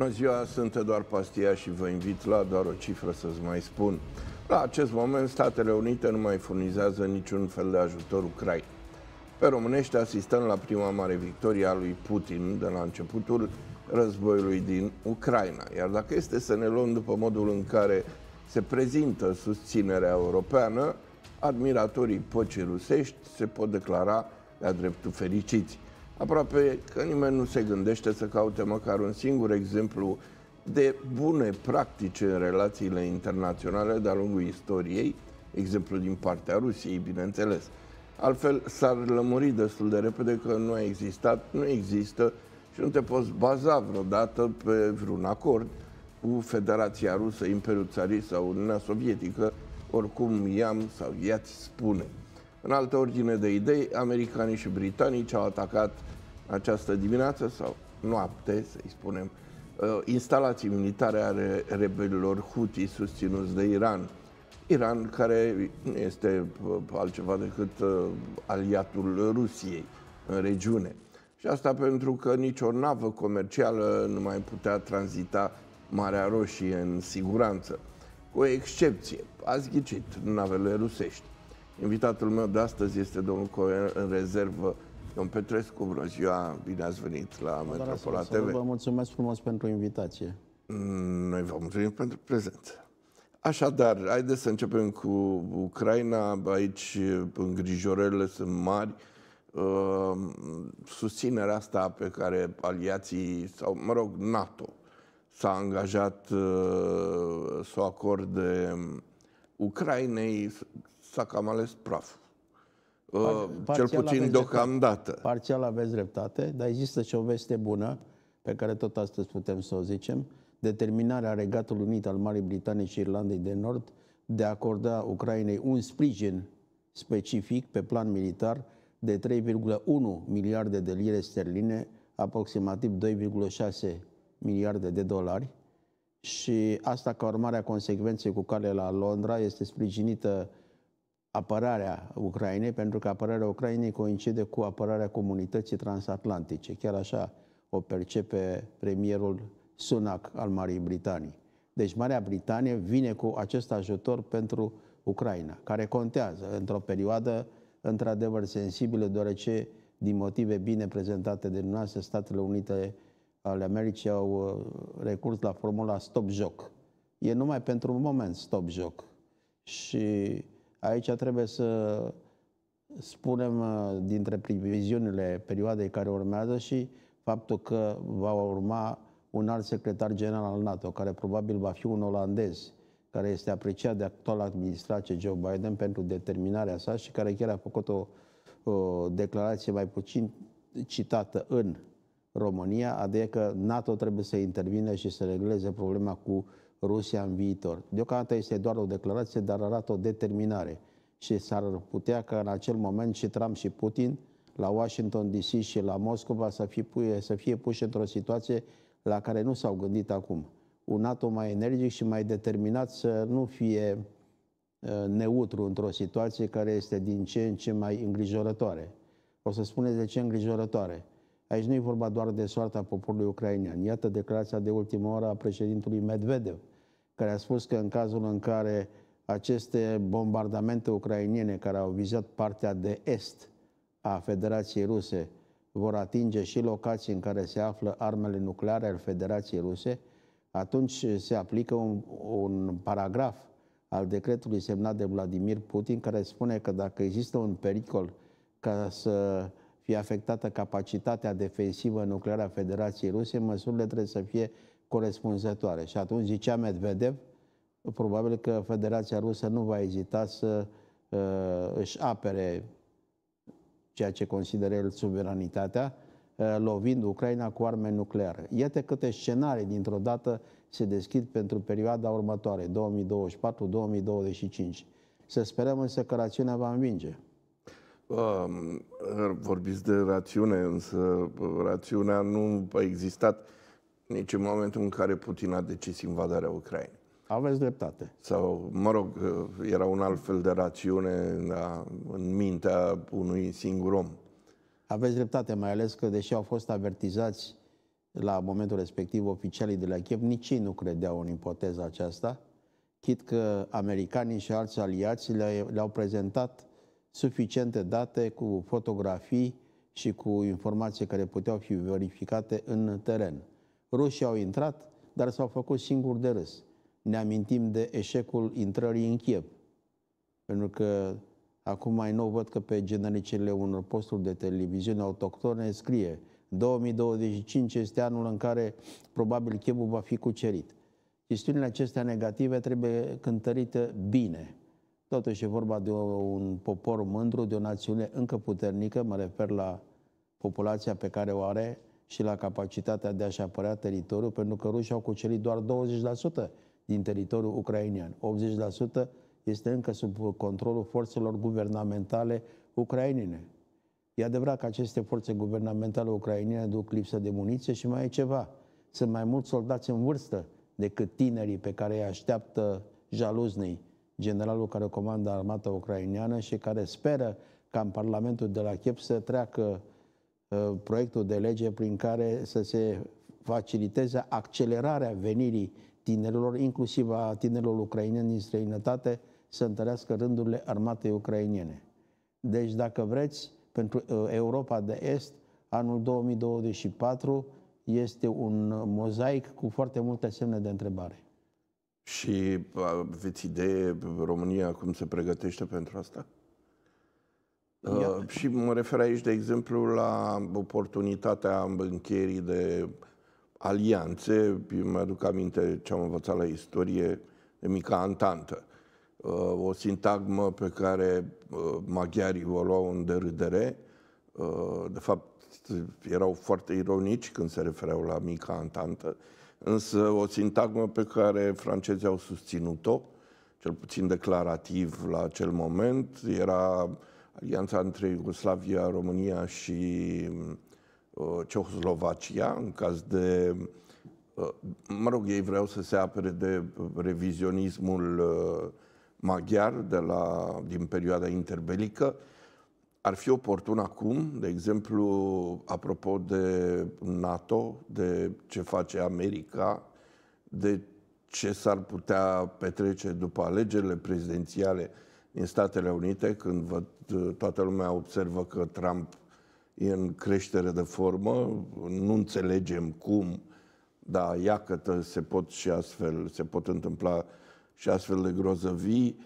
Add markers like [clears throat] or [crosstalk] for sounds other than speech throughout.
Bună ziua, sunt doar Pastia și vă invit la doar o cifră să-ți mai spun. La acest moment, Statele Unite nu mai furnizează niciun fel de ajutor Ucrainei. Pe românești asistăm la prima mare victorie a lui Putin de la începutul războiului din Ucraina. Iar dacă este să ne luăm după modul în care se prezintă susținerea europeană, admiratorii păcii rusești se pot declara de-a dreptul fericiți aproape că nimeni nu se gândește să caute măcar un singur exemplu de bune practici în relațiile internaționale de-a lungul istoriei, exemplu din partea Rusiei, bineînțeles. Altfel, s-ar lămuri destul de repede că nu a existat, nu există și nu te poți baza vreodată pe vreun acord cu Federația Rusă, Imperiul Țarist sau Uniunea Sovietică, oricum i-am sau i-ați spune. În altă ordine de idei, americanii și britanici au atacat această dimineață sau noapte, să-i spunem, uh, instalații militare ale rebelilor Houthi susținuți de Iran. Iran care nu este uh, altceva decât uh, aliatul Rusiei în regiune. Și asta pentru că nicio navă comercială nu mai putea tranzita Marea Roșie în siguranță. Cu o excepție, ați ghicit, navele rusești. Invitatul meu de astăzi este domnul în rezervă Domn Petrescu, bună ziua, bine ați venit la Doamna Metropola TV. Vă mulțumesc frumos pentru invitație. Mm, noi vă mulțumim pentru prezență. Așadar, haideți să începem cu Ucraina. Aici îngrijorările sunt mari. Ehm, susținerea asta pe care aliații, sau mă rog, NATO, s-a angajat eh, să o acorde Ucrainei, s-a cam ales praf. Ă, parțial cel puțin deocamdată. Parțial aveți dreptate, dar există și o veste bună, pe care tot astăzi putem să o zicem, determinarea Regatului Unit al Marii Britanii și Irlandei de Nord de a acorda Ucrainei un sprijin specific pe plan militar de 3,1 miliarde de lire sterline, aproximativ 2,6 miliarde de dolari, și asta ca urmare a consecvenței cu care la Londra este sprijinită apărarea Ucrainei, pentru că apărarea Ucrainei coincide cu apărarea comunității transatlantice. Chiar așa o percepe premierul Sunak al Marii Britanii. Deci Marea Britanie vine cu acest ajutor pentru Ucraina, care contează într-o perioadă într-adevăr sensibilă, deoarece din motive bine prezentate de dumneavoastră, Statele Unite ale Americii au uh, recurs la formula stop joc. E numai pentru un moment stop joc. Și Aici trebuie să spunem uh, dintre previziunile perioadei care urmează și faptul că va urma un alt secretar general al NATO, care probabil va fi un olandez, care este apreciat de actuala administrație Joe Biden pentru determinarea sa și care chiar a făcut o, o declarație mai puțin citată în România, adică NATO trebuie să intervine și să regleze problema cu Rusia în viitor. Deocamdată este doar o declarație, dar arată o determinare și s-ar putea că în acel moment și Trump și Putin la Washington DC și la Moscova să fie, pu să fie puși într-o situație la care nu s-au gândit acum. Un NATO mai energic și mai determinat să nu fie ă, neutru într-o situație care este din ce în ce mai îngrijorătoare. O să spuneți de ce îngrijorătoare. Aici nu e vorba doar de soarta poporului ucrainean. Iată declarația de ultimă oră a președintului Medvedev, care a spus că în cazul în care aceste bombardamente ucrainiene care au vizat partea de est a Federației Ruse vor atinge și locații în care se află armele nucleare ale Federației Ruse, atunci se aplică un, un paragraf al decretului semnat de Vladimir Putin care spune că dacă există un pericol ca să fie afectată capacitatea defensivă nucleară a Federației Ruse, măsurile trebuie să fie uh, corespunzătoare. Și atunci zicea Medvedev, probabil că Federația Rusă nu va ezita să uh, își apere ceea ce consideră el suveranitatea, uh, lovind Ucraina cu arme nucleare. Iată câte scenarii dintr-o dată se deschid pentru perioada următoare, 2024-2025. Să sperăm însă că rațiunea va învinge. Um, vorbiți de rațiune, însă uh, rațiunea nu a existat nici în momentul în care Putin a decis invadarea Ucrainei. Aveți dreptate. Sau, mă rog, era un alt fel de rațiune da, în mintea unui singur om. Aveți dreptate, mai ales că, deși au fost avertizați la momentul respectiv oficialii de la Kiev, nici ei nu credeau în ipoteza aceasta, chit că americanii și alți aliați le-au prezentat suficiente date cu fotografii și cu informații care puteau fi verificate în teren. Rușii au intrat, dar s-au făcut singuri de râs. Ne amintim de eșecul intrării în Kiev, pentru că acum mai nou văd că pe genericele unor posturi de televiziune autoctone scrie 2025 este anul în care probabil Kievul va fi cucerit. Chestiunile acestea negative trebuie cântărite bine. Totuși e vorba de un popor mândru, de o națiune încă puternică, mă refer la populația pe care o are și la capacitatea de a-și apărea teritoriul, pentru că rușii au cucerit doar 20% din teritoriul ucrainian. 80% este încă sub controlul forțelor guvernamentale ucrainene. E adevărat că aceste forțe guvernamentale ucrainene duc lipsă de muniție și mai e ceva. Sunt mai mulți soldați în vârstă decât tinerii pe care îi așteaptă jaluznii, generalul care comandă armata ucraineană și care speră ca în Parlamentul de la Kiev să treacă Uh, proiectul de lege prin care să se faciliteze accelerarea venirii tinerilor, inclusiv a tinerilor ucraineni din străinătate, să întărească rândurile armatei ucrainiene. Deci, dacă vreți, pentru uh, Europa de Est, anul 2024 este un mozaic cu foarte multe semne de întrebare. Și uh, aveți idee România cum se pregătește pentru asta? Uh, și mă refer aici, de exemplu, la oportunitatea încheierii de alianțe. Mi-aduc aminte ce am învățat la istorie de mica antantă. Uh, o sintagmă pe care uh, maghiarii o luau în derâdere. De fapt, erau foarte ironici când se refereau la mica antantă, însă o sintagmă pe care francezii au susținut-o, cel puțin declarativ la acel moment, era alianța între Iugoslavia, România și uh, Cehoslovacia, în caz de uh, mă rog, ei vreau să se apere de revizionismul uh, maghiar de la, din perioada interbelică. Ar fi oportun acum, de exemplu, apropo de NATO, de ce face America, de ce s-ar putea petrece după alegerile prezidențiale din Statele Unite, când văd Uh, toată lumea observă că Trump e în creștere de formă, nu înțelegem cum, dar că se pot și astfel, se pot întâmpla și astfel de grozăvii,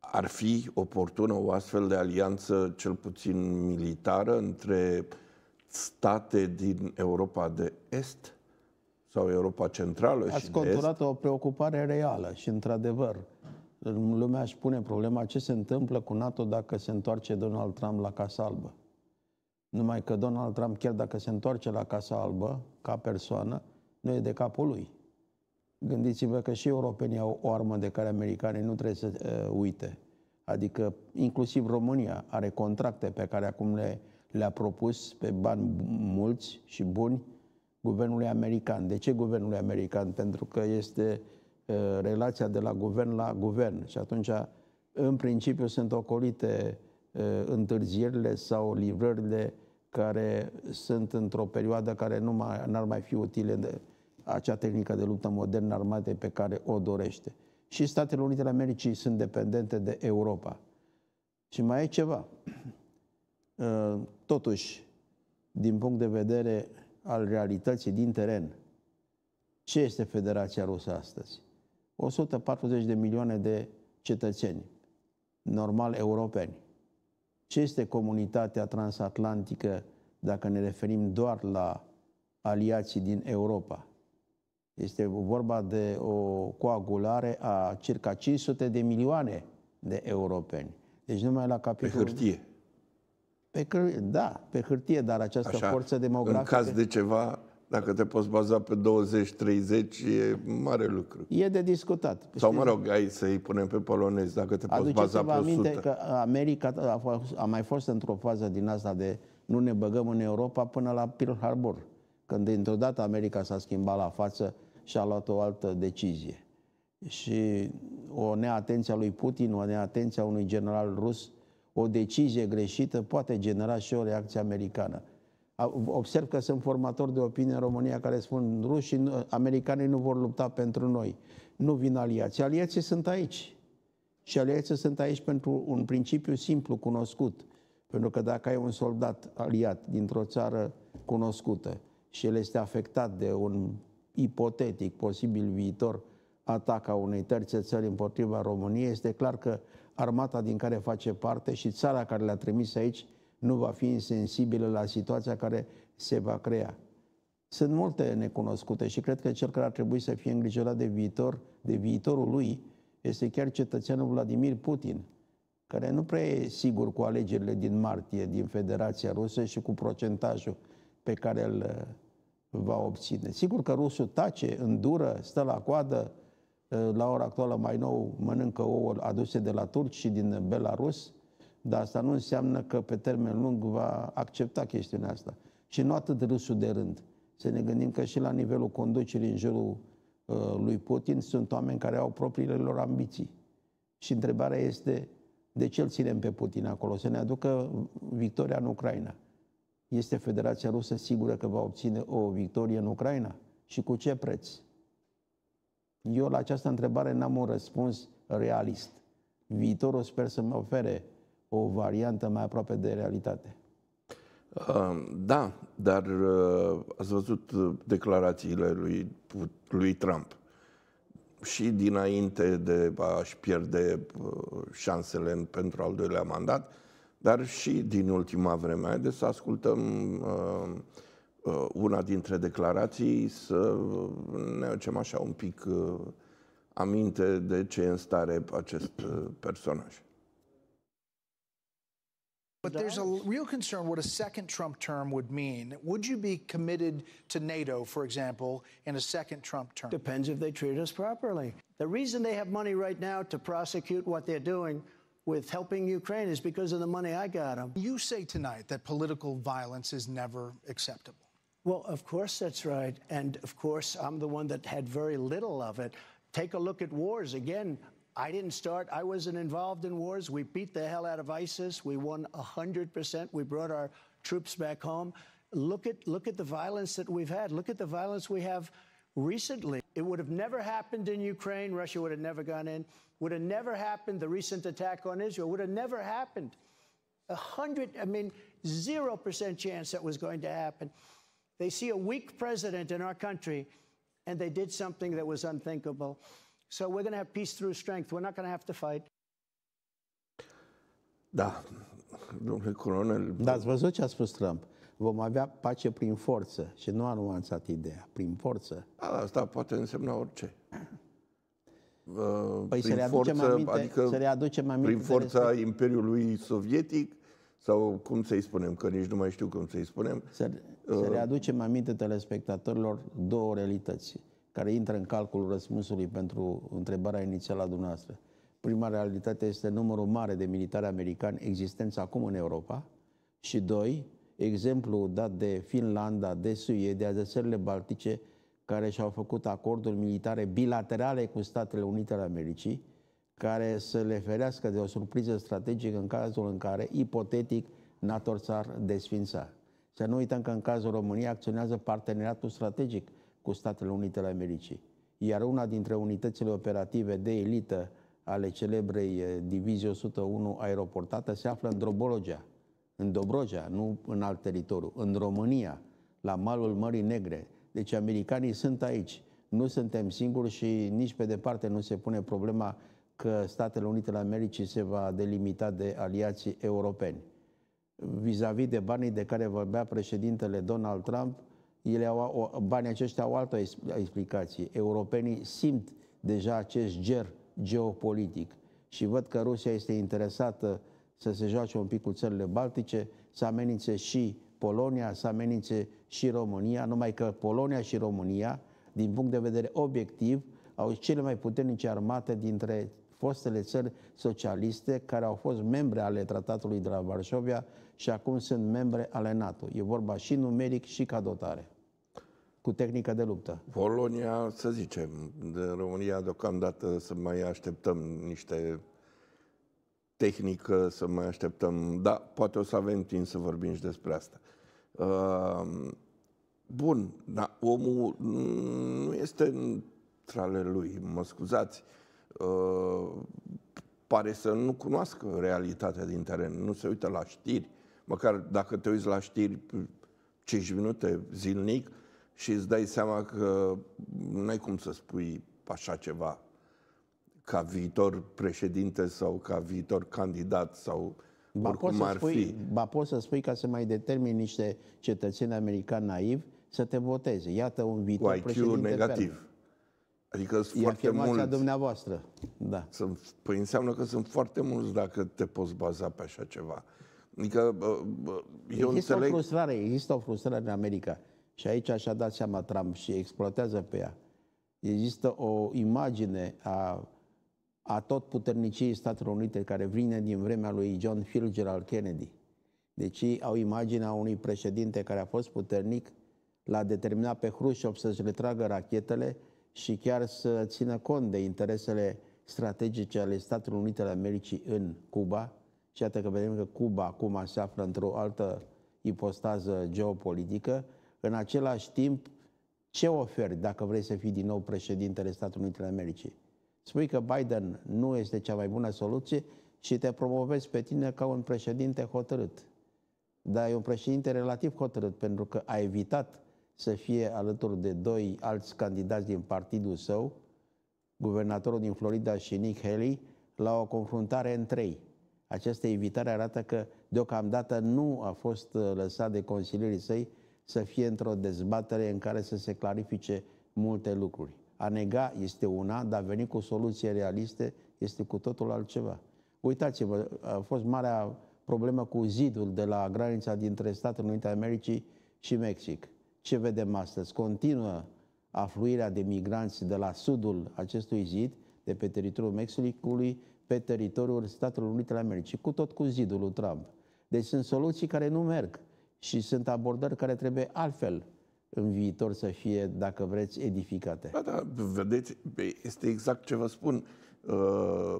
ar fi oportună o astfel de alianță, cel puțin militară, între state din Europa de Est sau Europa Centrală Ați și de Est? o preocupare reală și, într-adevăr, lumea își pune problema ce se întâmplă cu NATO dacă se întoarce Donald Trump la Casa Albă. Numai că Donald Trump, chiar dacă se întoarce la Casa Albă, ca persoană, nu e de capul lui. Gândiți-vă că și europenii au o armă de care americanii nu trebuie să uh, uite. Adică inclusiv România are contracte pe care acum le, le-a propus pe bani mulți și buni guvernului american. De ce guvernului american? Pentru că este Uh, relația de la guvern la guvern și atunci, în principiu, sunt ocolite uh, întârzierile sau livrările care sunt într-o perioadă care nu mai, n-ar mai fi utile de acea tehnică de luptă modernă armate pe care o dorește. Și Statele Unite ale Americii sunt dependente de Europa. Și mai e ceva. [clears throat] Uh, totuși, din punct de vedere al realității din teren, ce este Federația Rusă astăzi? 140 de milioane de cetățeni, normal europeni. Ce este comunitatea transatlantică dacă ne referim doar la aliații din Europa? Este vorba de o coagulare a circa 500 de milioane de europeni. Deci numai la capitolul... Pe hârtie. Pe, da, pe hârtie, dar această Așa, forță demografică... În caz de ceva dacă te poți baza pe 20-30, e mare lucru. E de discutat. Sau, mă rog, ai să-i punem pe polonezi, dacă te poți baza pe 100. că America a, fost, a mai fost într-o fază din asta de nu ne băgăm în Europa până la Pearl Harbor, când dintr-o dată America s-a schimbat la față și a luat o altă decizie. Și o neatenție a lui Putin, o neatenție a unui general rus, o decizie greșită poate genera și o reacție americană. Observ că sunt formatori de opinie în România care spun rușii, americanii nu vor lupta pentru noi. Nu vin aliații. Aliații sunt aici. Și aliații sunt aici pentru un principiu simplu, cunoscut. Pentru că dacă ai un soldat aliat dintr-o țară cunoscută și el este afectat de un ipotetic, posibil viitor atac a unei terțe țări împotriva României, este clar că armata din care face parte și țara care l-a trimis aici nu va fi insensibilă la situația care se va crea. Sunt multe necunoscute și cred că cel care ar trebui să fie îngrijorat de viitor, de viitorul lui, este chiar cetățeanul Vladimir Putin, care nu prea e sigur cu alegerile din martie din Federația Rusă și cu procentajul pe care îl uh, va obține. Sigur că rusul tace, îndură, stă la coadă, uh, la ora actuală mai nou mănâncă ouă aduse de la turci și din Belarus, dar asta nu înseamnă că pe termen lung va accepta chestiunea asta. Și nu atât râsul de rând. Să ne gândim că și la nivelul conducerii în jurul uh, lui Putin sunt oameni care au propriile lor ambiții. Și întrebarea este de ce îl ținem pe Putin acolo? Să ne aducă victoria în Ucraina. Este Federația Rusă sigură că va obține o victorie în Ucraina? Și cu ce preț? Eu la această întrebare n-am un răspuns realist. Viitorul sper să-mi ofere o variantă mai aproape de realitate. Um, da, dar uh, ați văzut uh, declarațiile lui, lui Trump și dinainte de a-și pierde uh, șansele pentru al doilea mandat, dar și din ultima vreme. Haideți să ascultăm una dintre declarații, să ne aducem așa un pic aminte de ce e în stare acest personaj. But there's a real concern what a second Trump term would mean. Would you be committed to NATO, for example, in a second Trump term? Depends if they treat us properly. The reason they have money right now to prosecute what they're doing with helping Ukraine is because of the money I got them. You say tonight that political violence is never acceptable. Well, of course that's right. And of course, I'm the one that had very little of it. Take a look at wars. Again, I didn't start. I wasn't involved in wars. We beat the hell out of ISIS. We won 100%. We brought our troops back home. Look at look at the violence that we've had. Look at the violence we have recently. It would have never happened in Ukraine. Russia would have never gone in. Would have never happened. The recent attack on Israel would have never happened. A hundred, I mean, zero percent chance that was going to happen. They see a weak president in our country, and they did something that was unthinkable. So we're going to have peace through strength. We're not going to have to fight. Da, domnule colonel. Da, ați văzut ce a spus Trump? Vom avea pace prin forță și nu a nuanțat ideea, prin forță. A, asta poate însemna orice. Păi uh, prin să le aducem forță, aminte, adică să le aducem aminte prin forța Imperiului Sovietic sau cum să-i spunem, că nici nu mai știu cum să-i spunem. Să, uh, să le aducem aminte telespectatorilor două realități care intră în calculul răspunsului pentru întrebarea inițială a dumneavoastră. Prima realitate este numărul mare de militari americani existenți acum în Europa și, doi, exemplu dat de Finlanda, de Suedia, de țările baltice, care și-au făcut acorduri militare bilaterale cu Statele Unite ale Americii, care să le ferească de o surpriză strategică în cazul în care, ipotetic, NATO s-ar desfința. Să nu uităm că în cazul României acționează parteneriatul strategic – cu Statele Unite ale Americii. Iar una dintre unitățile operative de elită ale celebrei eh, Divizie 101 aeroportată se află în Dobrogea, în Dobrogea, nu în alt teritoriu, în România, la malul Mării Negre. Deci americanii sunt aici, nu suntem singuri și nici pe departe nu se pune problema că Statele Unite ale Americii se va delimita de aliații europeni. Vis-a-vis -vis de banii de care vorbea președintele Donald Trump, ele au, o, banii aceștia au altă explicație. Europenii simt deja acest ger geopolitic și văd că Rusia este interesată să se joace un pic cu țările baltice, să amenințe și Polonia, să amenințe și România, numai că Polonia și România, din punct de vedere obiectiv, au cele mai puternice armate dintre fostele țări socialiste care au fost membre ale tratatului de la Varșovia și acum sunt membre ale NATO. E vorba și numeric și ca dotare. Cu tehnică de luptă. Polonia, să zicem, de România deocamdată să mai așteptăm niște tehnică, să mai așteptăm. Da, poate o să avem timp să vorbim și despre asta. Ehm, bun, dar omul nu este în trale lui, mă scuzați. Uh, pare să nu cunoască realitatea din teren, nu se uită la știri, măcar dacă te uiți la știri 5 minute zilnic și îți dai seama că nu ai cum să spui așa ceva ca viitor președinte sau ca viitor candidat sau ba oricum poți ar spui, fi. Ba poți să spui ca să mai determini niște cetățeni americani naivi să te voteze. Iată un viitor cu IQ președinte negativ. Fel. Adică sunt e foarte mulți. dumneavoastră. Da. Sunt, păi înseamnă că sunt foarte mulți dacă te poți baza pe așa ceva. Adică eu există înțeleg... o frustrare, există o frustrare în America și aici așa a dat seama Trump și exploatează pe ea. Există o imagine a, a tot puterniciei Statelor Unite care vine din vremea lui John Fitzgerald Kennedy. Deci au imaginea unui președinte care a fost puternic, l-a determinat pe Hrușov să-și retragă rachetele și chiar să țină cont de interesele strategice ale Statelor Unite ale Americii în Cuba – și iată că vedem că Cuba acum se află într-o altă ipostază geopolitică. În același timp, ce oferi dacă vrei să fii din nou președintele Statelor Unite ale Americii? Spui că Biden nu este cea mai bună soluție și te promovezi pe tine ca un președinte hotărât. Dar e un președinte relativ hotărât pentru că a evitat să fie alături de doi alți candidați din partidul său, guvernatorul din Florida și Nick Haley, la o confruntare în trei. Această invitare arată că deocamdată nu a fost uh, lăsat de consilierii săi să fie într-o dezbatere în care să se clarifice multe lucruri. A nega este una, dar veni cu soluții realiste este cu totul altceva. Uitați-vă, a fost marea problemă cu zidul de la granița dintre Statele Unite ale Americii și Mexic. Ce vedem astăzi? Continuă afluirea de migranți de la sudul acestui zid, de pe teritoriul Mexicului, pe teritoriul Statelor Unite ale Americii, cu tot cu zidul lui Trump. Deci sunt soluții care nu merg și sunt abordări care trebuie altfel în viitor să fie, dacă vreți, edificate. Da, da, vedeți, este exact ce vă spun uh,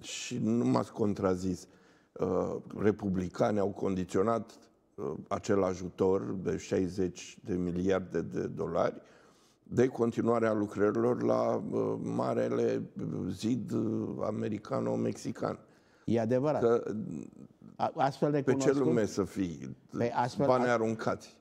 și nu m-ați contrazis. Uh, republicanii au condiționat uh, acel ajutor de 60 de miliarde de dolari uh, de continuarea lucrărilor la uh, marele uh, zid uh, americano-mexican. E adevărat. Că, A, astfel de pe ce lume să fii? Pe astfel, bani aruncați.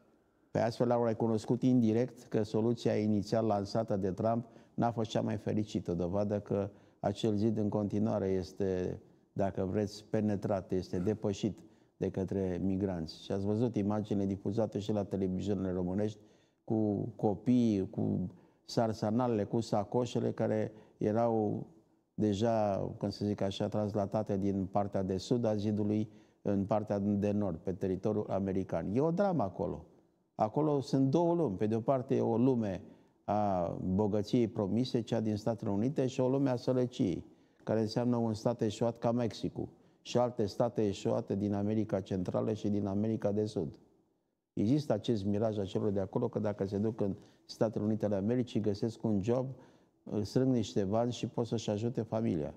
Pe astfel au recunoscut indirect că soluția inițial lansată de Trump n-a fost cea mai fericită. Dovadă că acel zid în continuare este, dacă vreți, penetrat, este depășit de către migranți. Și ați văzut imagine difuzate și la televiziunile românești cu copiii, cu sarsanalele, cu sacoșele care erau deja, cum să zic așa, translatate din partea de sud a zidului în partea de nord, pe teritoriul american. E o dramă acolo. Acolo sunt două lumi. Pe de o parte e o lume a bogăției promise, cea din Statele Unite, și o lume a sărăciei, care înseamnă un stat eșuat ca Mexicul și alte state eșuate din America Centrală și din America de Sud. Există acest miraj a celor de acolo că dacă se duc în Statele Unite ale Americii, găsesc un job, strâng niște bani și pot să-și ajute familia.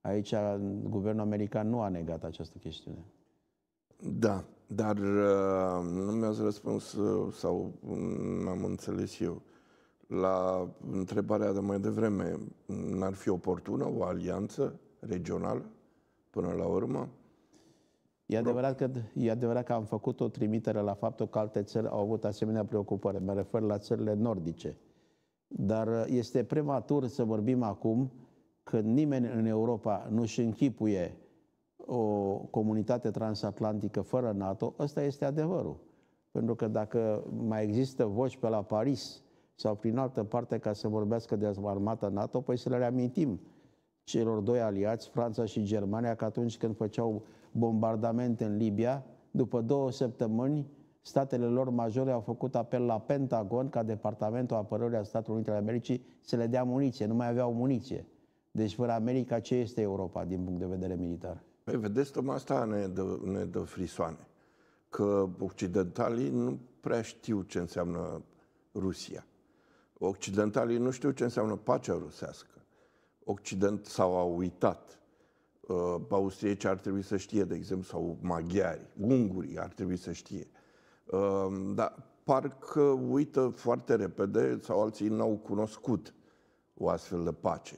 Aici guvernul american nu a negat această chestiune. Da, dar uh, nu mi-ați răspuns uh, sau n-am înțeles eu la întrebarea de mai devreme. N-ar fi oportună o alianță regională până la urmă? E adevărat, că, e adevărat că am făcut o trimitere la faptul că alte țări au avut asemenea preocupări. Mă refer la țările nordice. Dar uh, este prematur să vorbim acum că nimeni în Europa nu-și închipuie o comunitate transatlantică fără NATO, ăsta este adevărul. Pentru că dacă mai există voci pe la Paris sau prin altă parte ca să vorbească de armata NATO, păi să le reamintim celor doi aliați, Franța și Germania, că atunci când făceau Bombardament în Libia, după două săptămâni, statele lor majore au făcut apel la Pentagon ca Departamentul Apărării a Statelor Unite ale Americii să le dea muniție. Nu mai aveau muniție. Deci, fără America, ce este Europa din punct de vedere militar? Păi, vedeți, tocmai asta ne dă, ne dă frisoane. Că occidentalii nu prea știu ce înseamnă Rusia. Occidentalii nu știu ce înseamnă pacea rusească. Occident sau au uitat uh, austrieci ar trebui să știe, de exemplu, sau maghiari, ungurii ar trebui să știe. Uh, dar parcă uită foarte repede sau alții n-au cunoscut o astfel de pace.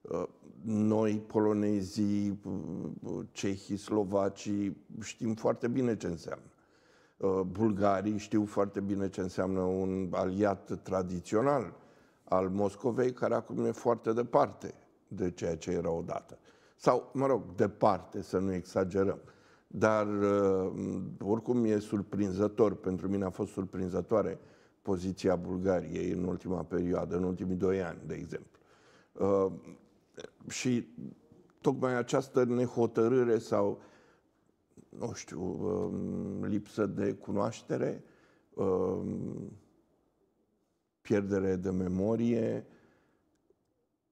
Uh, noi, polonezii, uh, cehii, slovacii, știm foarte bine ce înseamnă. Uh, bulgarii știu foarte bine ce înseamnă un aliat tradițional al Moscovei, care acum e foarte departe de ceea ce era odată. Sau, mă rog, departe, să nu exagerăm. Dar, uh, oricum, e surprinzător, pentru mine a fost surprinzătoare poziția Bulgariei în ultima perioadă, în ultimii doi ani, de exemplu. Uh, și tocmai această nehotărâre sau, nu știu, um, lipsă de cunoaștere, um, pierdere de memorie,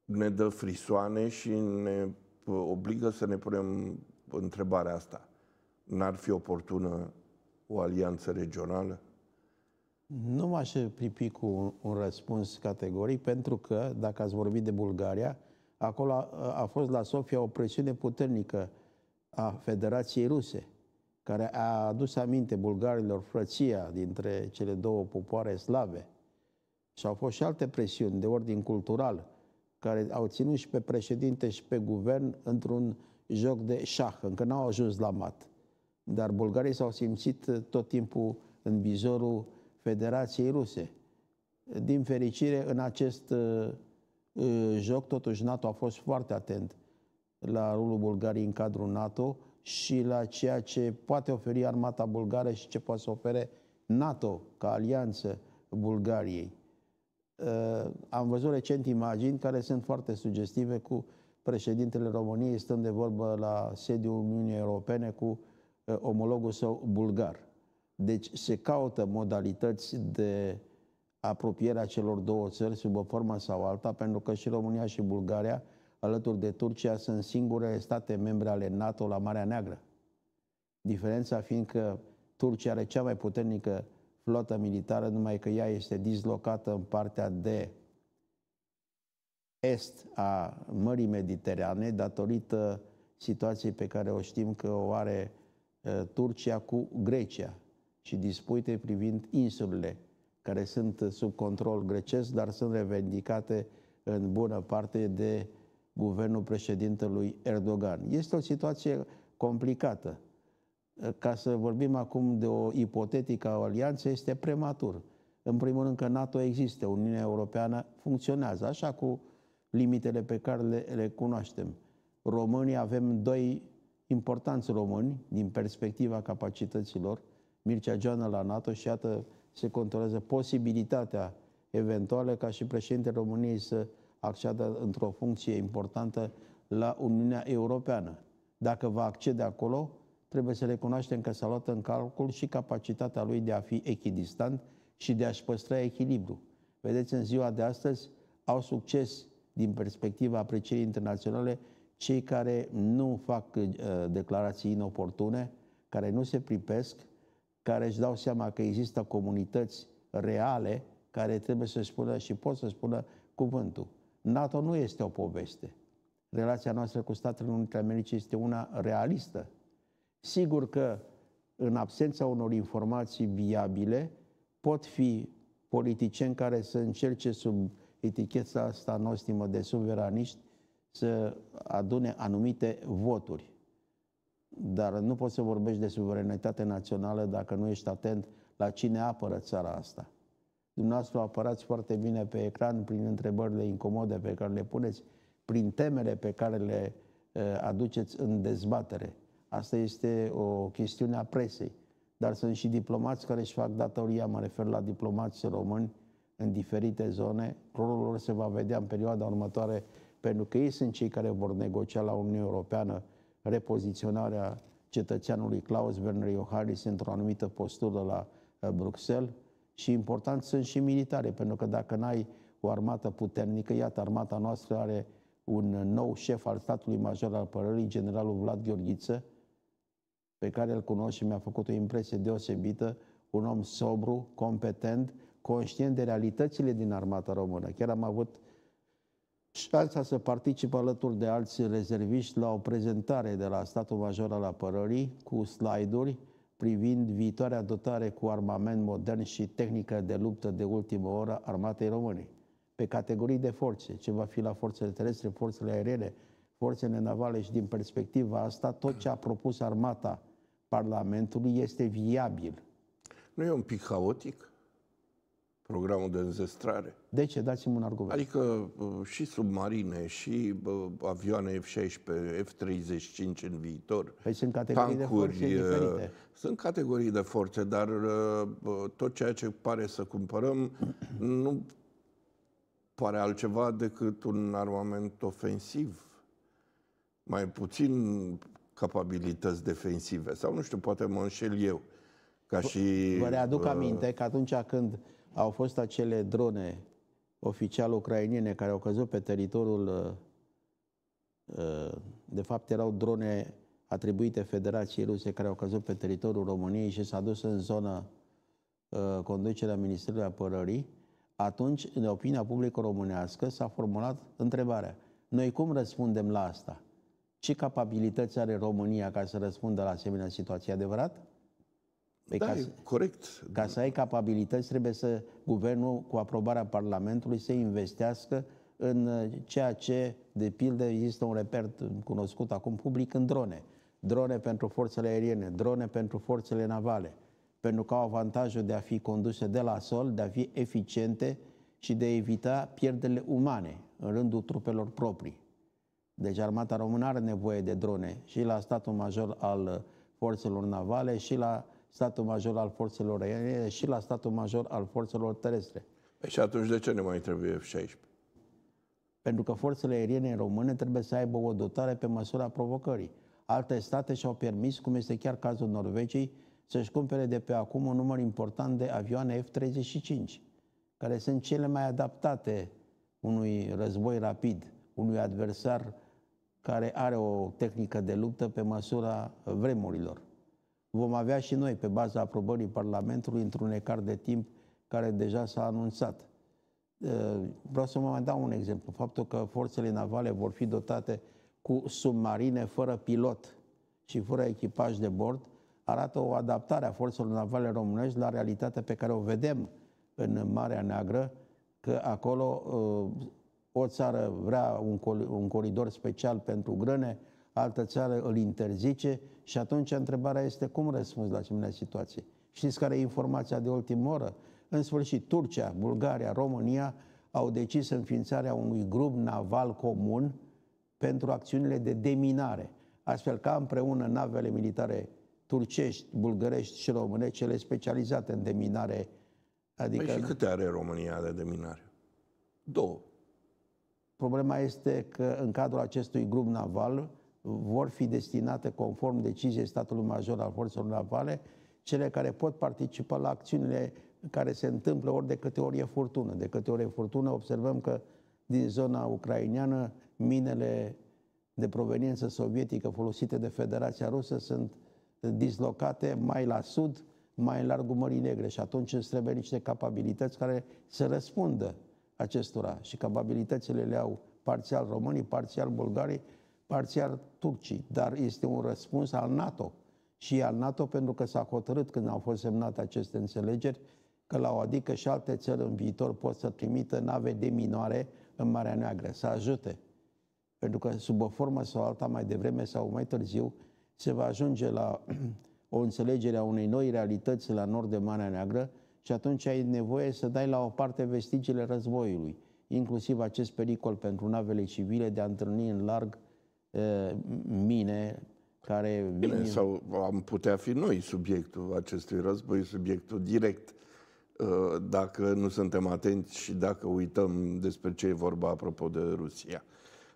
ne dă frisoane și ne obligă să ne punem întrebarea asta. N-ar fi oportună o alianță regională? Nu m-aș pripi cu un, un răspuns categoric, pentru că, dacă ați vorbit de Bulgaria, acolo a, a fost la Sofia o presiune puternică a Federației Ruse, care a adus aminte bulgarilor frăția dintre cele două popoare slave. Și au fost și alte presiuni de ordin cultural, care au ținut și pe președinte și pe guvern într-un joc de șah, încă n-au ajuns la mat. Dar bulgarii s-au simțit tot timpul în vizorul Federației Ruse. Din fericire, în acest uh, uh, joc, totuși NATO a fost foarte atent la rolul Bulgariei în cadrul NATO și la ceea ce poate oferi armata bulgară și ce poate să ofere NATO ca alianță Bulgariei. Eh, am văzut recent imagini care sunt foarte sugestive cu președintele României stând de vorbă la sediul Uniunii Europene cu eh, omologul său bulgar. Deci se caută modalități de apropierea celor două țări sub o formă sau alta, pentru că și România și Bulgaria, alături de Turcia, sunt singurele state membre ale NATO la Marea Neagră. Diferența fiind că Turcia are cea mai puternică flotă militară, numai că ea este dislocată în partea de est a Mării Mediterane, datorită situației pe care o știm că o are Turcia cu Grecia și dispute privind insulele care sunt sub control grecesc, dar sunt revendicate în bună parte de guvernul președintelui Erdogan. Este o situație complicată ca să vorbim acum de o ipotetică alianță, este prematur. În primul rând că NATO există, Uniunea Europeană funcționează, așa cu limitele pe care le, le cunoaștem. Românii avem doi importanți români din perspectiva capacităților, Mircea Joana la NATO și iată se controlează posibilitatea eventuală ca și președintele României să acceadă într-o funcție importantă la Uniunea Europeană. Dacă va accede acolo, trebuie să recunoaștem că s-a luat în calcul și capacitatea lui de a fi echidistant și de a-și păstra echilibru. Vedeți, în ziua de astăzi au succes din perspectiva aprecierii internaționale cei care nu fac uh, declarații inoportune, care nu se pripesc, care își dau seama că există comunități reale care trebuie să spună și pot să spună cuvântul. NATO nu este o poveste. Relația noastră cu Statele Unite Americii este una realistă Sigur că, în absența unor informații viabile, pot fi politicieni care să încerce sub eticheta asta nostimă de suveraniști să adune anumite voturi. Dar nu poți să vorbești de suverenitate națională dacă nu ești atent la cine apără țara asta. Dumneavoastră apărați foarte bine pe ecran prin întrebările incomode pe care le puneți, prin temele pe care le eh, aduceți în dezbatere. Asta este o chestiune a presei. Dar sunt și diplomați care își fac datoria, mă refer la diplomați români în diferite zone. Rolul lor se va vedea în perioada următoare, pentru că ei sunt cei care vor negocia la Uniunea Europeană repoziționarea cetățeanului Klaus Werner Iohannis într-o anumită postură la eh, Bruxelles și important sunt și militare, pentru că dacă n-ai o armată puternică, iată, armata noastră are un nou șef al statului major al apărării, generalul Vlad Gheorghiță, pe care îl cunosc și mi-a făcut o impresie deosebită, un om sobru, competent, conștient de realitățile din armata română. Chiar am avut șansa să particip alături de alți rezerviști la o prezentare de la statul major al apărării cu slide-uri privind viitoarea dotare cu armament modern și tehnică de luptă de ultimă oră armatei române, pe categorii de forțe, ce va fi la forțele terestre, forțele aeriene, forțele navale și din perspectiva asta tot ce a propus armata Parlamentului este viabil. Nu e un pic haotic programul de înzestrare? De ce? Dați-mi un argument. Adică uh, și submarine, și uh, avioane F-16, F-35 în viitor, păi sunt categorii tankuri, de forțe uh, diferite. Sunt categorii de forțe, dar tot ceea ce pare să cumpărăm [clears throat] nu pare altceva decât un armament ofensiv mai puțin capabilități defensive. Sau nu știu, poate mă înșel eu. Ca și, Vă readuc uh, aminte că atunci când au fost acele drone oficial ucrainiene care au căzut pe teritoriul uh, uh, de fapt erau drone atribuite Federației Ruse care au căzut pe teritoriul României și s-a dus în zonă conducerea Ministerului Apărării, atunci, în opinia publică românească, s-a formulat întrebarea. Noi cum răspundem la asta? Ce capabilități are România ca să răspundă la asemenea situație? Adevărat? da, ca, e corect. Ca să ai capabilități, trebuie să guvernul, cu aprobarea Parlamentului, să investească în uh, ceea ce, de pildă, există un repert cunoscut acum public în drone. Drone pentru forțele aeriene, drone pentru forțele navale, pentru că au avantajul de a fi conduse de la sol, de a fi eficiente și de a evita pierderile umane în rândul trupelor proprii. Deci armata română are nevoie de drone și la statul major al uh, forțelor navale, și la statul major al forțelor aeriene, și la statul major al forțelor terestre. Păi și atunci de ce ne mai trebuie F-16? Pentru că forțele aeriene române trebuie să aibă o dotare pe măsura provocării. Alte state și-au permis, cum este chiar cazul Norvegiei, să-și cumpere de pe acum un număr important de avioane F-35, care sunt cele mai adaptate unui război rapid, unui adversar care are o tehnică de luptă pe măsura vremurilor. Vom avea și noi, pe baza aprobării Parlamentului, într-un ecar de timp care deja s-a anunțat. Eh, vreau să mă mai dau un exemplu. Faptul că forțele navale vor fi dotate cu submarine fără pilot și fără echipaj de bord arată o adaptare a forțelor navale românești la realitatea pe care o vedem în Marea Neagră, că acolo eh, o țară vrea un, col- un coridor special pentru grâne, altă țară îl interzice și atunci întrebarea este cum răspunzi la asemenea situație. Știți care e informația de ultimă oră? În sfârșit, Turcia, Bulgaria, România au decis înființarea unui grup naval comun pentru acțiunile de deminare, astfel ca împreună navele militare turcești, bulgărești și române, cele specializate în deminare. Păi adică... Păi și câte are România de deminare? Două. Problema este că în cadrul acestui grup naval vor fi destinate, conform deciziei statului major al forțelor navale, cele care pot participa la acțiunile care se întâmplă ori de câte ori e furtună. De câte ori e furtună, observăm că din zona ucraineană minele de proveniență sovietică folosite de Federația Rusă sunt dislocate mai la sud, mai în largul Mării Negre și atunci îți trebuie niște capabilități care să răspundă acestora și capabilitățile le au parțial românii, parțial bulgarii, parțial turcii, dar este un răspuns al NATO și al NATO pentru că s-a hotărât când au fost semnate aceste înțelegeri că la o adică și alte țări în viitor pot să trimită nave de minoare în Marea Neagră, să ajute. Pentru că sub o formă sau alta, mai devreme sau mai târziu, se va ajunge la [clears throat] o înțelegere a unei noi realități la nord de Marea Neagră, și atunci ai nevoie să dai la o parte vestigiile războiului, inclusiv acest pericol pentru navele civile de a întâlni în larg uh, mine care... Bine, sau am putea fi noi subiectul acestui război, subiectul direct, uh, dacă nu suntem atenți și dacă uităm despre ce e vorba apropo de Rusia.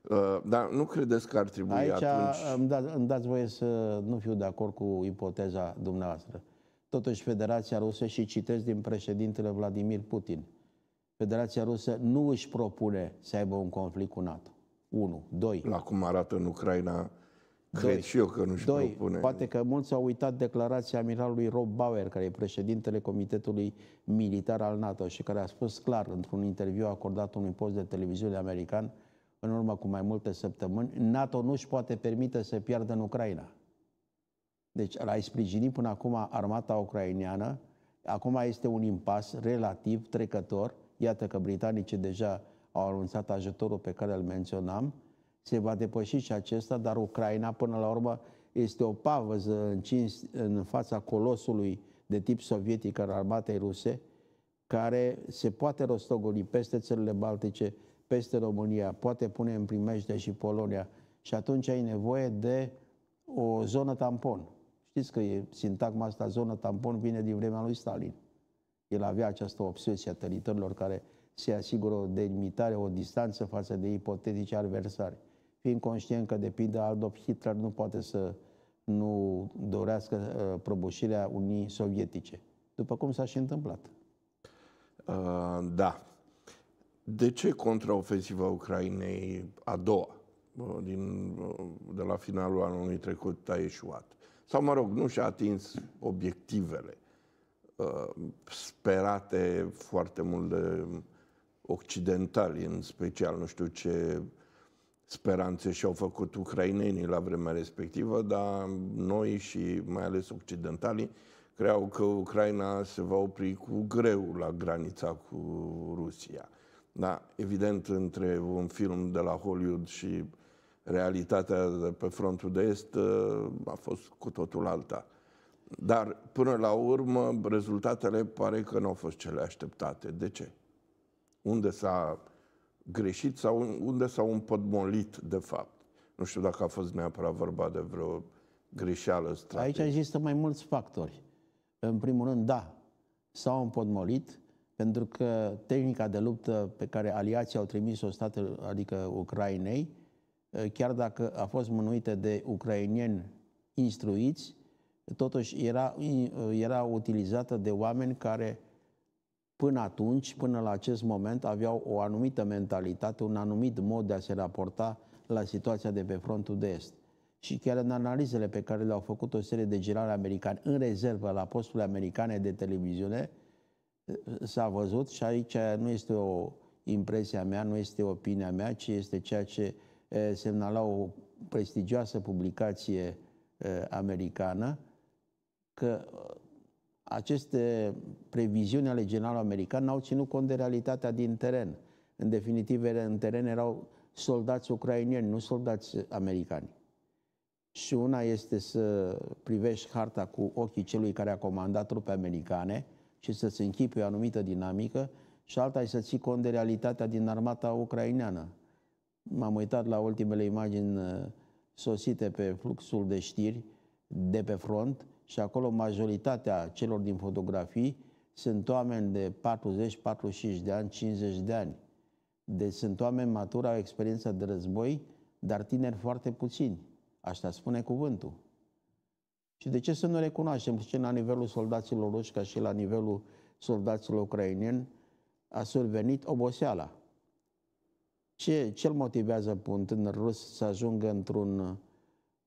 Uh, dar nu credeți că ar trebui Aici atunci... Aici îmi, da, îmi dați voie să nu fiu de acord cu ipoteza dumneavoastră totuși Federația Rusă, și citesc din președintele Vladimir Putin, Federația Rusă nu își propune să aibă un conflict cu NATO. 1. 2. La cum arată în Ucraina, Doi. și eu că nu își Doi. propune. Poate că mulți au uitat declarația amiralului Rob Bauer, care e președintele Comitetului Militar al NATO și care a spus clar într-un interviu acordat unui post de televiziune american în urmă cu mai multe săptămâni, NATO nu își poate permite să piardă în Ucraina. Deci l-ai sprijinit până acum armata ucraineană, acum este un impas relativ trecător, iată că britanicii deja au anunțat ajutorul pe care îl menționam, se va depăși și acesta, dar Ucraina până la urmă este o pavăză în, în fața colosului de tip sovietic al armatei ruse, care se poate rostogoli peste țările baltice, peste România, poate pune în primejde și Polonia și atunci ai nevoie de o zonă tampon. Știți că e sintagma asta, zonă tampon, vine din vremea lui Stalin. El avea această obsesie a tăritorilor care se asigură o delimitare, o distanță față de ipotetici adversari. Fiind conștient că, de pildă, Adolf Hitler nu poate să nu dorească uh, prăbușirea Unii Sovietice. După cum s-a și întâmplat. Uh, da. De ce contraofensiva Ucrainei a doua, uh, din, uh, de la finalul anului trecut, a ieșuat? sau mă rog, nu și-a atins obiectivele uh, sperate foarte mult de occidentali, în special nu știu ce speranțe și-au făcut ucrainenii la vremea respectivă, dar noi și mai ales occidentalii creau că Ucraina se va opri cu greu la granița cu Rusia. Da, evident, între un film de la Hollywood și realitatea de pe frontul de est uh, a fost cu totul alta. Dar, până la urmă, rezultatele pare că nu au fost cele așteptate. De ce? Unde s-a greșit sau unde s-au împotmolit, de fapt? Nu știu dacă a fost neapărat vorba de vreo greșeală strategică. Aici există mai mulți factori. În primul rând, da, s-au împotmolit, pentru că tehnica de luptă pe care aliații au trimis-o statelor, adică Ucrainei, Eh, chiar dacă a fost mânuită de ucrainieni instruiți, totuși era, eh, era utilizată de oameni care până atunci, până la acest moment, aveau o anumită mentalitate, un anumit mod de a se raporta la situația de pe frontul de est. Și chiar în analizele pe care le-au făcut o serie de generali americani în rezervă la posturile americane de televiziune, eh, s-a văzut și aici nu este o impresia mea, nu este opinia mea, ci este ceea ce uh, semnala o prestigioasă publicație americană că aceste previziuni ale generalului american n-au ținut cont de realitatea din teren. În definitiv, în teren erau soldați ucrainieni, nu soldați americani. Și una este să privești harta cu ochii celui care a comandat trupe americane și să-ți închipui o anumită dinamică și alta e să ții cont de realitatea din armata ucraineană. M-am uitat la ultimele imagini uh, sosite pe fluxul de știri de pe front și acolo majoritatea celor din fotografii sunt oameni de 40, 45 de ani, 50 de ani. Deci sunt oameni maturi, au experiență de război, dar tineri foarte puțini. Așa spune cuvântul. Și de ce să nu recunoaștem ce la nivelul soldaților ruși ca și la nivelul soldaților ucrainieni a survenit oboseala? Ce, ce-l motivează pe un tânăr rus să ajungă într-un uh,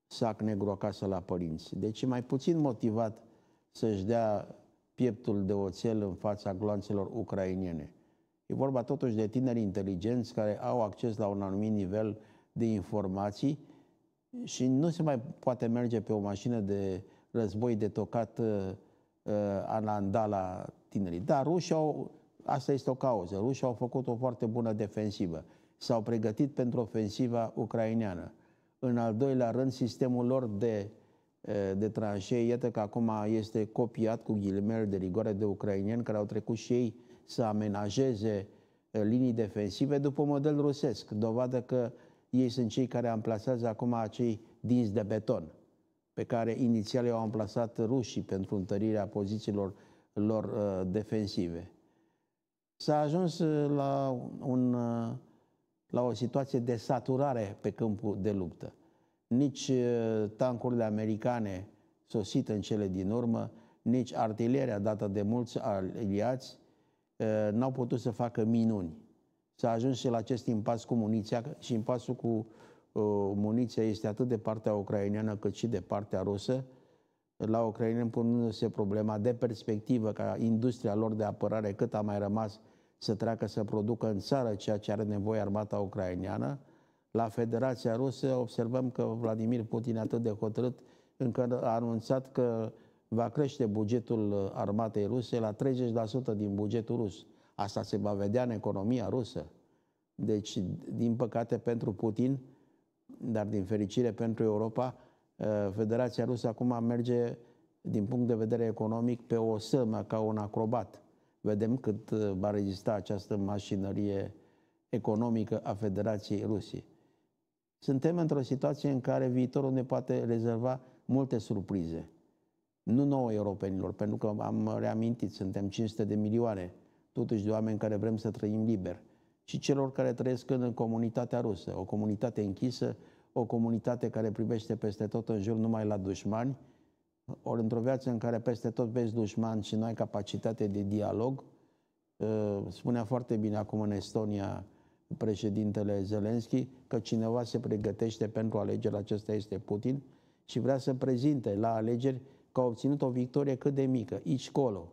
sac negru acasă la părinți? Deci e mai puțin motivat să-și dea pieptul de oțel în fața gloanțelor ucrainiene. E vorba totuși de tineri inteligenți care au acces la un anumit nivel de informații și nu se mai poate merge pe o mașină de război de tocat uh, uh anandala la tinerii. Dar rușii au, asta este o cauză, rușii au făcut o foarte bună defensivă s-au pregătit pentru ofensiva ucraineană. În al doilea rând, sistemul lor de, de tranșei, iată că acum este copiat cu ghilimele de rigoare de ucrainieni care au trecut și ei să amenajeze linii defensive după model rusesc, dovadă că ei sunt cei care amplasează acum acei dinți de beton pe care inițial i-au amplasat rușii pentru întărirea pozițiilor lor uh, defensive. S-a ajuns la un uh, la o situație de saturare pe câmpul de luptă. Nici uh, tancurile americane sosite în cele din urmă, nici artileria dată de mulți aliați uh, n-au putut să facă minuni. S-a ajuns și la acest impas cu muniția și impasul cu uh, muniția este atât de partea ucraineană cât și de partea rusă, la ucraineni punându-se problema de perspectivă ca industria lor de apărare cât a mai rămas uh, să treacă să producă în țară ceea ce are nevoie armata ucraineană. La Federația Rusă observăm că Vladimir Putin, atât de hotărât, încă a anunțat că va crește bugetul armatei ruse la 30% din bugetul rus. Asta se va vedea în economia rusă. Deci, din păcate pentru Putin, dar din fericire pentru Europa, ă, Federația Rusă acum merge din punct de vedere economic pe o sârmă ca un acrobat. Vedem cât uh, va rezista această mașinărie economică a Federației Rusiei. Suntem într-o situație în care viitorul ne poate rezerva multe surprize. Nu nouă europenilor, pentru că am reamintit, suntem 500 de milioane, totuși de oameni care vrem să trăim liber, ci celor care trăiesc în comunitatea rusă, o comunitate închisă, o comunitate care privește peste tot în jur numai la dușmani, ori într-o viață în care peste tot vezi dușman și nu ai capacitate de dialog, ă, spunea foarte bine acum în Estonia președintele Zelenski că cineva se pregătește pentru alegeri, acesta este Putin, și vrea să prezinte la alegeri că a obținut o victorie cât de mică, aici colo.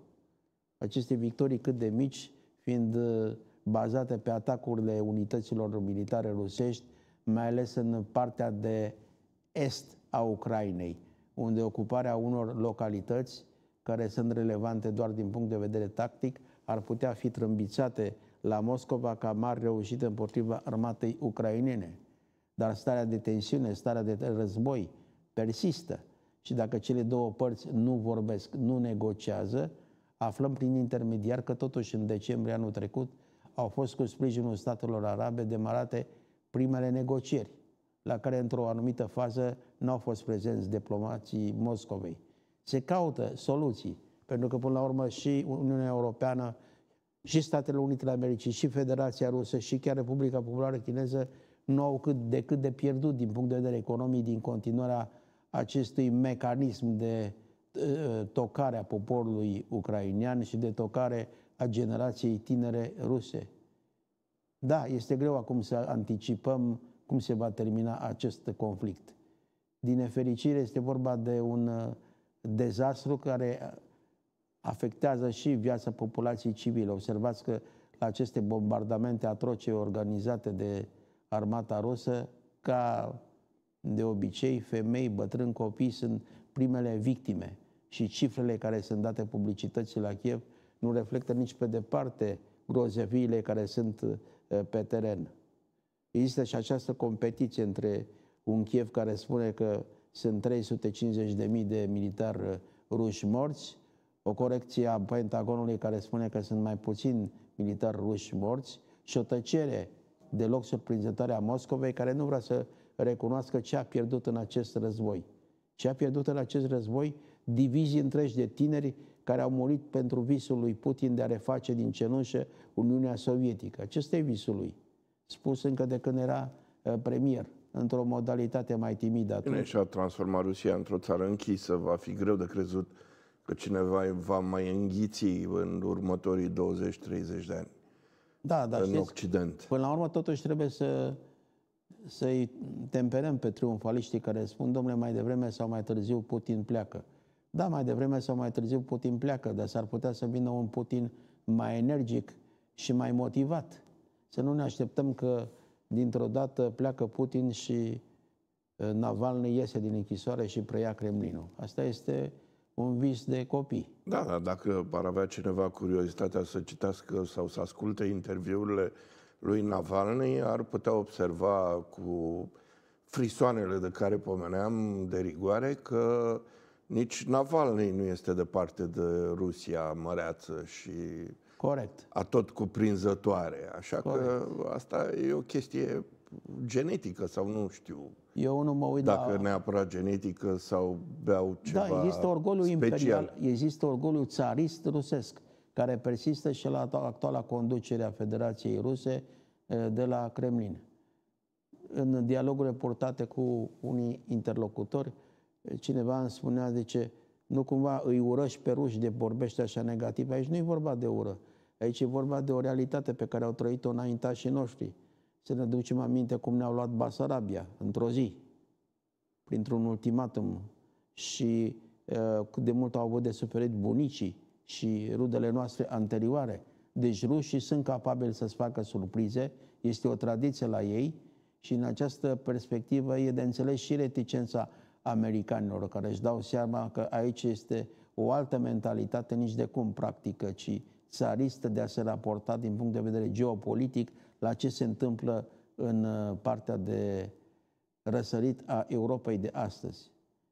Aceste victorii cât de mici fiind ă, bazate pe atacurile unităților militare rusești, mai ales în partea de est a Ucrainei, unde ocuparea unor localități care sunt relevante doar din punct de vedere tactic ar putea fi trâmbițate la Moscova ca mari reușite împotriva armatei ucrainene. Dar starea de tensiune, starea de război persistă și dacă cele două părți nu vorbesc, nu negociază, aflăm prin intermediar că totuși în decembrie anul trecut au fost cu sprijinul statelor arabe demarate primele negocieri la care într-o anumită fază n-au fost prezenți diplomații Moscovei. Se caută soluții, pentru că până la urmă și Uniunea Europeană, și Statele Unite ale Americii, și Federația Rusă, și chiar Republica Populară Chineză nu au cât decât de pierdut din punct de vedere economic din continuarea acestui mecanism de ă, tocare a poporului ucrainian și de tocare a generației tinere ruse. Da, este greu acum să anticipăm cum se va termina acest conflict. Din nefericire este vorba de un uh, dezastru care afectează și viața populației civile. Observați că la aceste bombardamente atroce organizate de armata rusă, ca de obicei, femei, bătrâni, copii sunt primele victime și cifrele care sunt date publicității la Kiev nu reflectă nici pe departe grozeviile care sunt uh, pe teren. Există și această competiție între un Kiev care spune că sunt 350.000 de militari uh, ruși morți, o corecție a Pentagonului care spune că sunt mai puțini militari ruși morți și o tăcere deloc surprinzătoare a Moscovei care nu vrea să recunoască ce a pierdut în acest război. Ce a pierdut în acest război divizii întregi de tineri care au murit pentru visul lui Putin de a reface din cenușă Uniunea Sovietică. Acesta e visul lui spus încă de când era uh, premier, într-o modalitate mai timidă. Atunci. Bine, și-a transformat Rusia într-o țară închisă. Va fi greu de crezut că cineva va mai înghiți în următorii 20-30 de ani. Da, dar în știți, Occident. Până la urmă, totuși trebuie să să-i temperăm pe triumfaliștii care spun, domnule, mai devreme sau mai târziu Putin pleacă. Da, mai devreme sau mai târziu Putin pleacă, dar s-ar putea să vină un Putin mai energic și mai motivat să nu ne așteptăm că dintr-o dată pleacă Putin și uh, Navalny iese din închisoare și preia Kremlinul. Asta este un vis de copii. Da, dar dacă ar avea cineva curiozitatea să citească sau să asculte interviurile lui Navalny, ar putea observa cu frisoanele de care pomeneam de rigoare că nici Navalny nu este departe de Rusia măreață și Corect. a tot cuprinzătoare. Așa Corect. că asta e o chestie genetică sau nu știu. Eu nu mă uit Dacă la... neapărat genetică sau beau da, ceva Da, există orgolul special. imperial, există orgolul țarist rusesc, care persistă și la actuala conducere a Federației Ruse eh, de la Kremlin. În dialoguri purtate cu unii interlocutori, eh, cineva îmi spunea, zice, nu cumva îi urăși pe ruși de vorbește așa negativ. Aici nu e vorba de ură. Aici e vorba de o realitate pe care au trăit-o înaintașii noștri. Să ne ducem aminte cum ne-au luat Basarabia într-o zi, printr-un ultimatum și cât de mult au avut de suferit bunicii și rudele noastre anterioare. Deci rușii sunt capabili să-ți facă surprize, este o tradiție la ei și în această perspectivă e de înțeles și reticența americanilor care își dau seama că aici este o altă mentalitate nici de cum practică, ci țaristă de a se raporta din punct de vedere geopolitic la ce se întâmplă în uh, partea de răsărit a Europei de astăzi.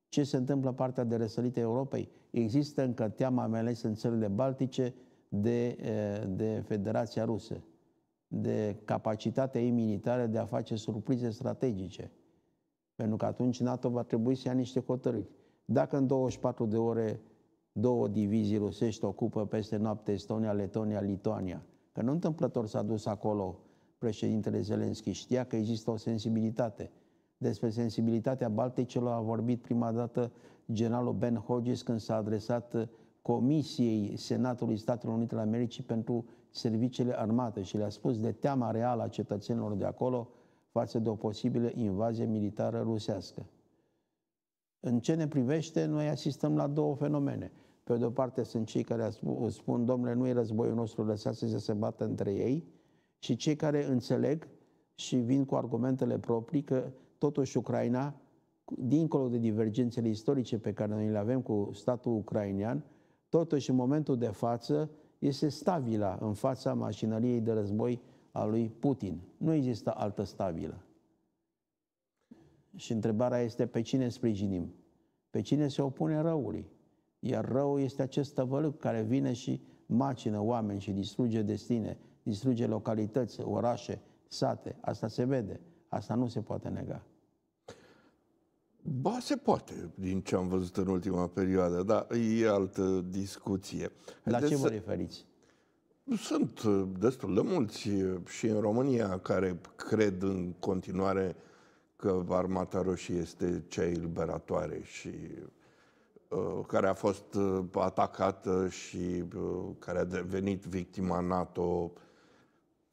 Ce se întâmplă în partea de răsărit a Europei? Există încă teama, mai ales în țările baltice, de, uh, de Federația Rusă, de capacitatea ei militară de a face surprize strategice. Pentru că atunci NATO va trebui să ia niște hotărâri. Dacă în 24 de ore două divizii rusești ocupă peste noapte Estonia, Letonia, Lituania. Că nu întâmplător s-a dus acolo președintele Zelenski, știa că există o sensibilitate. Despre sensibilitatea Balticelor a vorbit prima dată generalul Ben Hodges când s-a adresat Comisiei Senatului Statelor Unite ale Americii pentru serviciile armate și le-a spus de teama reală a cetățenilor de acolo față de o posibilă invazie militară rusească. În ce ne privește, noi asistăm la două fenomene. Pe de o parte sunt cei care spun, domnule, nu e războiul nostru, lăsați să se bată între ei, și cei care înțeleg și vin cu argumentele proprii că totuși Ucraina, dincolo de divergențele istorice pe care noi le avem cu statul ucrainean, totuși în momentul de față este stabilă în fața mașinăriei de război a lui Putin. Nu există altă stabilă. Și întrebarea este pe cine sprijinim? Pe cine se opune răului? Iar rău este acest tăvălâc care vine și macină oameni și distruge destine, distruge localități, orașe, sate. Asta se vede, asta nu se poate nega. Ba, se poate, din ce am văzut în ultima perioadă, dar e altă discuție. La Haideți ce vă să... referiți? Sunt uh, destul de mulți uh, și în România care cred în continuare că armata roșie este cea eliberatoare și Uh, care a fost uh, atacată și uh, care a devenit victima NATO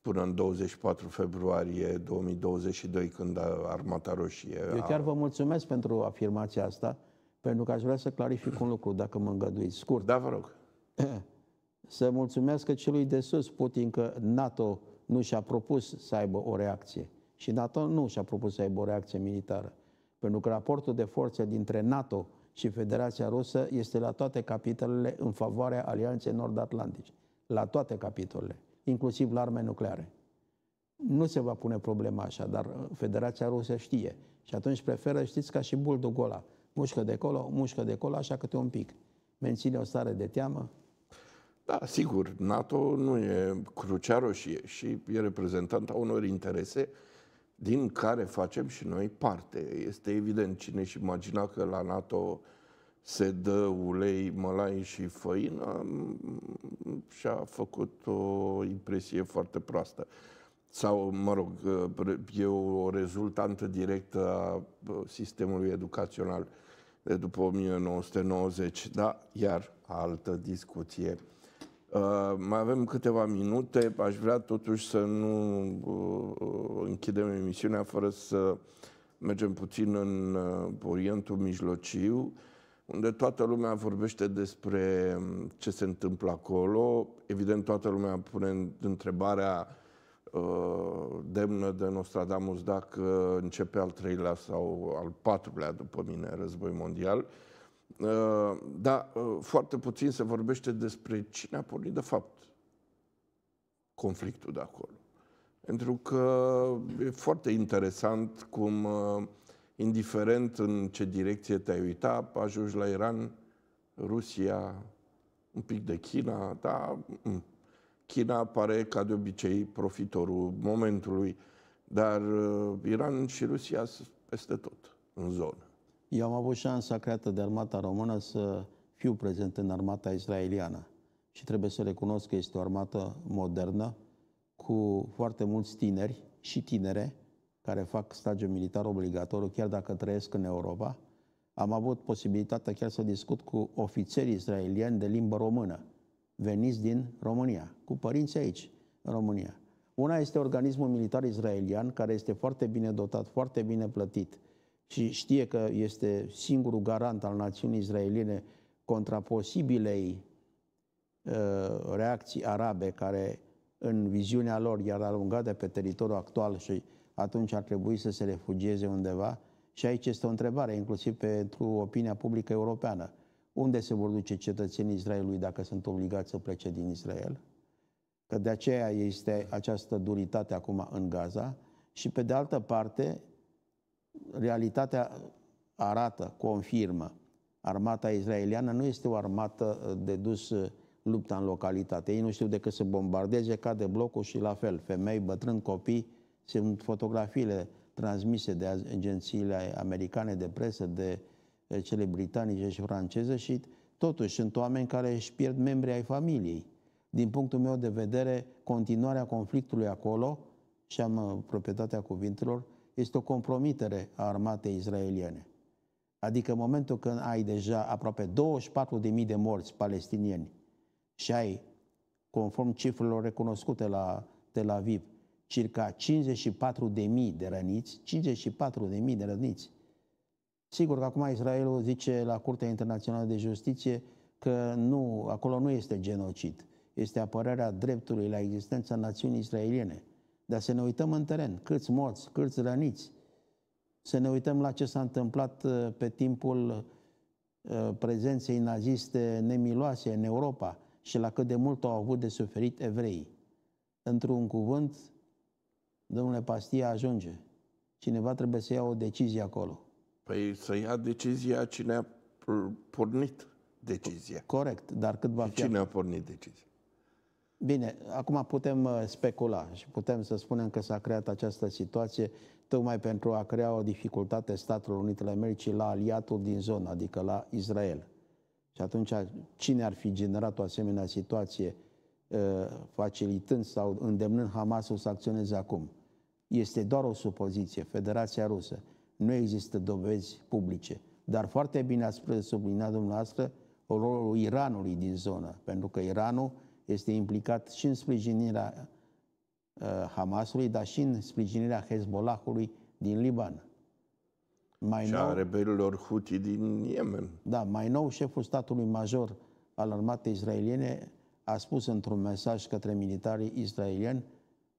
până în 24 februarie 2022, când Armata Roșie... Eu chiar vă mulțumesc pentru afirmația asta, pentru că aș vrea să clarific un lucru, dacă mă îngăduiți. Scurt. Da, vă rog. [clears throat] Să mulțumesc celui de sus, Putin, că NATO nu și-a propus să aibă o reacție. Și NATO nu și-a propus să aibă o reacție militară. Pentru că raportul de forțe dintre NATO și Federația Rusă este la toate capitolele în favoarea Alianței Nord-Atlantice. La toate capitolele, inclusiv la arme nucleare. Nu se va pune problema așa, dar uh, Federația Rusă știe. Și atunci preferă, știți, ca și buldogul gola, Mușcă de colo, mușcă de colo, așa câte un pic. Menține o stare de teamă. Da, sigur, NATO nu e crucea roșie și e a unor interese din care facem și noi parte. Este evident, cine și imagina că la NATO se dă ulei, mălai și făină, și-a făcut o impresie foarte proastă. Sau, mă rog, e o rezultantă directă a sistemului educațional de după 1990, da, iar altă discuție. Uh, mai avem câteva minute. Aș vrea totuși să nu uh, închidem emisiunea fără să mergem puțin în uh, Orientul Mijlociu, unde toată lumea vorbește despre um, ce se întâmplă acolo. Evident, toată lumea pune întrebarea uh, demnă de Nostradamus dacă începe al treilea sau al patrulea, după mine, război mondial. Uh, Uh, dar uh, foarte puțin se vorbește despre cine a pornit de fapt conflictul de acolo. Pentru că e foarte interesant cum, uh, indiferent în ce direcție te-ai uita, ajungi la Iran, Rusia, un pic de China, dar mm, China pare ca de obicei profitorul momentului, dar Iran și Rusia sunt peste tot în zonă. Eu am avut șansa creată de armata română să fiu prezent în armata israeliană și trebuie să recunosc că este o armată modernă cu foarte mulți tineri și tinere care fac stagiu militar obligatoriu, chiar dacă trăiesc în Europa. Am avut posibilitatea chiar să discut cu ofițeri israelieni de limbă română, veniți din România, cu părinți aici, în România. Una este organismul militar israelian, care este foarte bine dotat, foarte bine plătit – și știe că este singurul garant al națiunii israeliene contra posibilei uh, reacții arabe care în viziunea lor iar alungate pe teritoriul actual și atunci ar trebui să se refugieze undeva. Și aici este o întrebare, inclusiv pentru opinia publică europeană. Unde se vor duce cetățenii Israelului dacă sunt obligați să plece din Israel? Că de aceea este această duritate acum în Gaza. Și pe de altă parte, realitatea arată, confirmă, armata izraeliană nu este o armată uh, de dus uh, lupta în localitate. Ei nu știu decât să bombardeze, cade blocul și la fel, femei, bătrâni, copii, sunt fotografiile transmise de agențiile americane de presă, de uh, cele britanice și franceze și totuși sunt oameni care își pierd membrii ai familiei. Din punctul meu de vedere, continuarea conflictului acolo, și am proprietatea cuvintelor, este o compromitere a armatei israeliene. Adică în momentul când ai deja aproape 24.000 de morți palestinieni și ai, conform cifrelor recunoscute la Tel Aviv, circa 54.000 de răniți, 54.000 de răniți. Sigur că acum Israelul zice la Curtea Internațională de Justiție că nu, acolo nu este genocid, este apărarea dreptului la existența națiunii israeliene. Dar să ne uităm în teren, câți morți, câți răniți, să ne uităm la ce s-a întâmplat uh, pe timpul uh, prezenței naziste nemiloase în Europa și la cât de mult au avut de suferit evrei. Într-un cuvânt, domnule Pastia ajunge. Cineva trebuie să ia o decizie acolo. Păi să ia decizia cine a pornit decizia. Corect, dar cât va fi... Cine a pornit decizia? Bine, acum putem uh, specula și putem să spunem că s-a creat această situație tocmai pentru a crea o dificultate Statelor Unitele Americii la aliatul din zonă, adică la Israel. Și atunci, cine ar fi generat o asemenea situație uh, facilitând sau îndemnând Hamasul să acționeze acum? Este doar o supoziție, Federația Rusă. Nu există dovezi publice. Dar foarte bine ați subliniat dumneavoastră rolul Iranului din zonă, pentru că Iranul este implicat și în sprijinirea uh, Hamasului, dar și în sprijinirea Hezbollahului din Liban. Mai și nou, a rebelilor Houthi din Yemen. Da, mai nou șeful statului major al armatei israeliene a spus într-un mesaj către militarii israelieni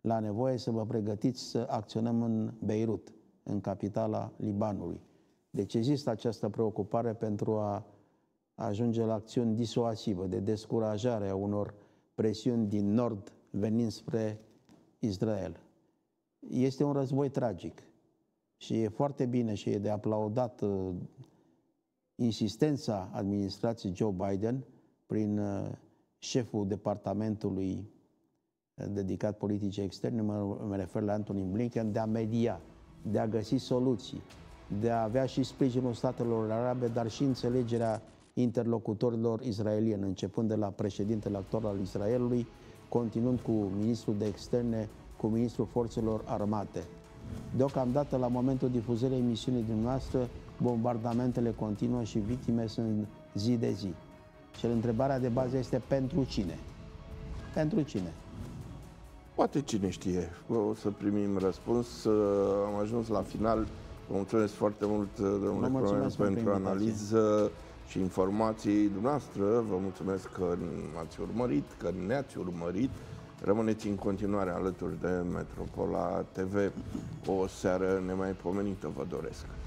la nevoie să vă pregătiți să acționăm în Beirut, în capitala Libanului. Deci există această preocupare pentru a ajunge la acțiuni disuasivă, de descurajare a unor uh, presiuni din nord venind spre Israel. Este un război tragic și e foarte bine și e de aplaudat uh, insistența administrației Joe Biden prin uh, șeful departamentului uh, dedicat politicii externe, mă, mă refer la Anthony Blinken, de a media, de a găsi soluții, de a avea și sprijinul statelor arabe, dar și înțelegerea interlocutorilor israelieni, începând de la președintele actual al Israelului, continuând cu ministrul de externe, cu ministrul forțelor armate. Deocamdată, la momentul difuzării emisiunii dumneavoastră, bombardamentele continuă și victime sunt zi de zi. Și întrebarea de bază este pentru cine? Pentru cine? Poate cine știe. O să primim răspuns. Am ajuns la final. Vă mulțumesc foarte mult, domnule Cronen, pentru invitație. analiză și informații dumneavoastră. Vă mulțumesc că ați urmărit, că ne-ați urmărit. Rămâneți în continuare alături de Metropola TV. O seară nemaipomenită vă doresc.